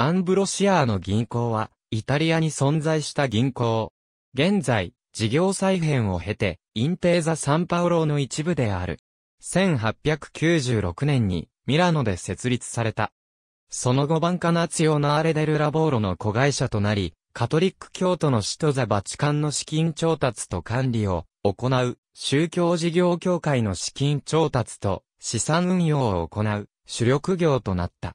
アンブロシアーの銀行は、イタリアに存在した銀行。現在、事業再編を経て、インテーザ・サンパウロの一部である。1896年に、ミラノで設立された。その後バンカナツヨナアレデルラボーロの子会社となり、カトリック教徒の首都ザ・バチカンの資金調達と管理を行う、宗教事業協会の資金調達と資産運用を行う主力業となった。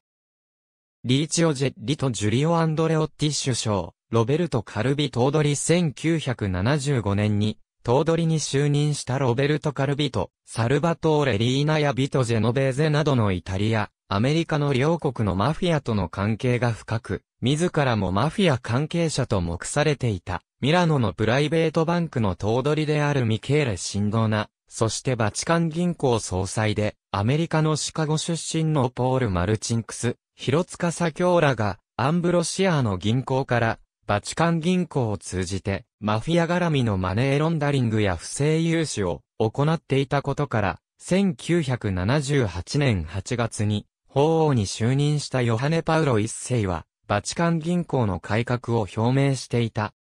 リーチオ・ジェッリとジュリオ・アンドレオッティ首相、ロベルト・カルビ・頭取1975年に、頭取に就任したロベルト・カルビと、サルバトーレ・リーナやビト・ジェノベーゼなどのイタリア、アメリカの両国のマフィアとの関係が深く、自らもマフィア関係者と目されていた、ミラノのプライベートバンクの頭取であるミケーレ・シンドーナ、そしてバチカン銀行総裁で、アメリカのシカゴ出身のポール・マルチンクス、広塚左京らが、アンブロシアの銀行から、バチカン銀行を通じて、マフィア絡みのマネーロンダリングや不正融資を行っていたことから、1978年8月に、法王に就任したヨハネ・パウロ一世は、バチカン銀行の改革を表明していた。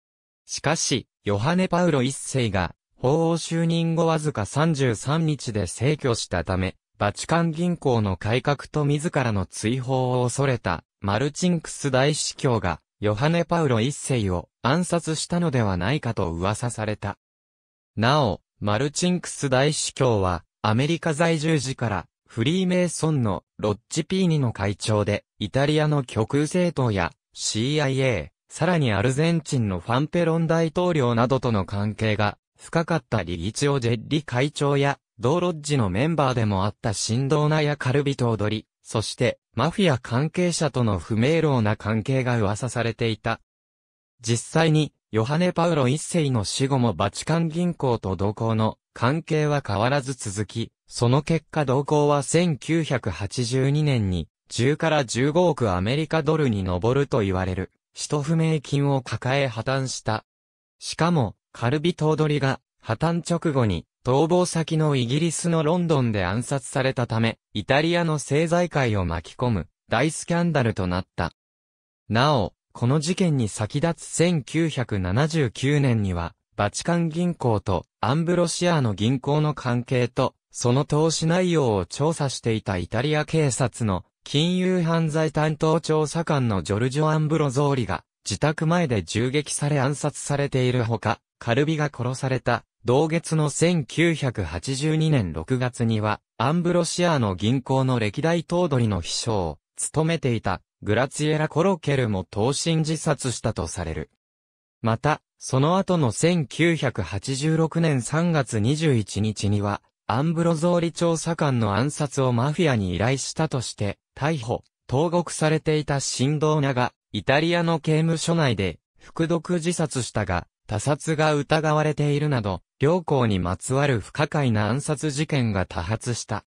しかし、ヨハネ・パウロ一世が、法王就任後わずか33日で逝去したため、バチカン銀行の改革と自らの追放を恐れた、マルチンクス大司教が、ヨハネ・パウロ一世を暗殺したのではないかと噂された。なお、マルチンクス大司教は、アメリカ在住時から、フリーメイソンのロッチピーニの会長で、イタリアの極右政党や CIA、さらにアルゼンチンのファンペロン大統領などとの関係が深かった理事長ジェッリ会長や同ロッジのメンバーでもあった振動なやカルビと踊り、そして、マフィア関係者との不明瞭な関係が噂されていた。実際に、ヨハネ・パウロ一世の死後もバチカン銀行と同行の関係は変わらず続き、その結果同行は1982年に10から15億アメリカドルに上ると言われる、使途不明金を抱え破綻した。しかも、カルビ踊りが破綻直後に逃亡先のイギリスのロンドンで暗殺されたため、イタリアの政財界を巻き込む大スキャンダルとなった。なお、この事件に先立つ1979年には、バチカン銀行とアンブロシアの銀行の関係と、その投資内容を調査していたイタリア警察の金融犯罪担当調査官のジョルジョ・アンブロゾーリが自宅前で銃撃され暗殺されているほか、カルビが殺された同月の1982年6月には、アンブロシアの銀行の歴代頭取の秘書を務めていたグラツィエラ・コロケルも投身自殺したとされる。また、その後の1986年3月21日には、アンブロゾーリ調査官の暗殺をマフィアに依頼したとして、逮捕、投獄されていた新道名が、イタリアの刑務所内で、服毒自殺したが、他殺が疑われているなど、両校にまつわる不可解な暗殺事件が多発した。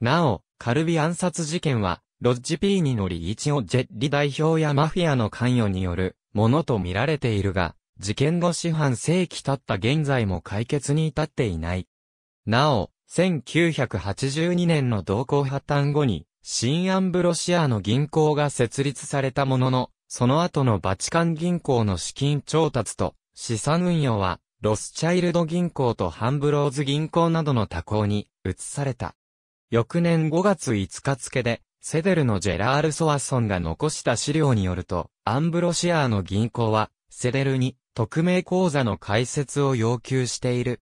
なお、カルビ暗殺事件は、ロッジ P に乗り一応ジェッリ代表やマフィアの関与によるものと見られているが、事件後四半世紀経った現在も解決に至っていない。なお、1982年の同行破綻後に、新アンブロシアの銀行が設立されたものの、その後のバチカン銀行の資金調達と資産運用はロスチャイルド銀行とハンブローズ銀行などの他行に移された。翌年5月5日付で、セデルのジェラール・ソワソンが残した資料によると、アンブロシアーの銀行は、セデルに匿名口座の開設を要求している。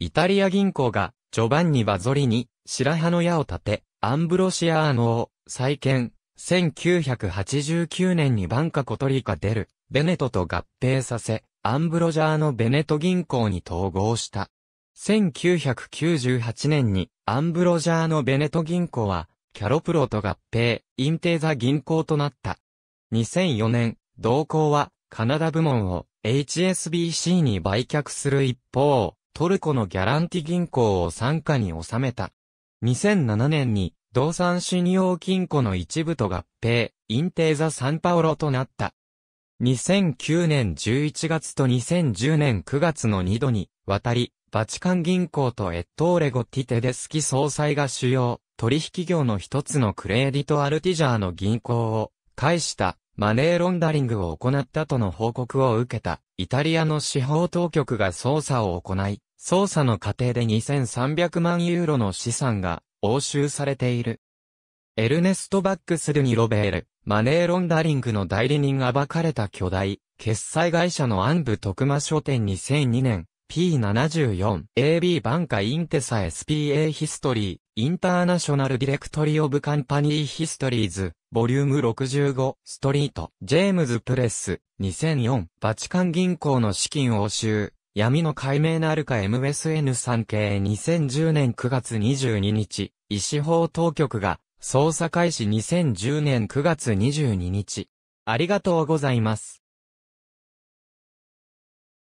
イタリア銀行が、ジョバンニ・バゾリに、白羽の矢を立て、アンブロシアーノを再建、1989年にバンカコトリカデル、ベネトと合併させ、アンブロジャーのベネト銀行に統合した。1998年にアンブロジャーのベネト銀行は、キャロプロと合併、インテーザ銀行となった。2004年、同行は、カナダ部門を HSBC に売却する一方、トルコのギャランティ銀行を傘下に収めた。2007年に同産信用金庫の一部と合併、インテーザ・サンパオロとなった。2009年11月と2010年9月の2度に、渡り、バチカン銀行とエットーレゴ・ティテデスキ総裁が主要、取引業の一つのクレーディト・アルティジャーの銀行を、介した、マネーロンダリングを行ったとの報告を受けた、イタリアの司法当局が捜査を行い、捜査の過程で2300万ユーロの資産が押収されている。エルネスト・バックス・ルニ・ロベール、マネーロンダリングの代理人暴かれた巨大、決済会社の暗部徳間書店2002年、P74、AB ン下インテサ SPA ヒストリー、インターナショナルディレクトリーオブカンパニーヒストリーズ、ボリューム65、ストリート、ジェームズ・プレス、2004、バチカン銀行の資金押収、闇の解明なるか MSN3 k 2010年9月22日、医師法当局が、捜査開始2010年9月22日。ありがとうございます。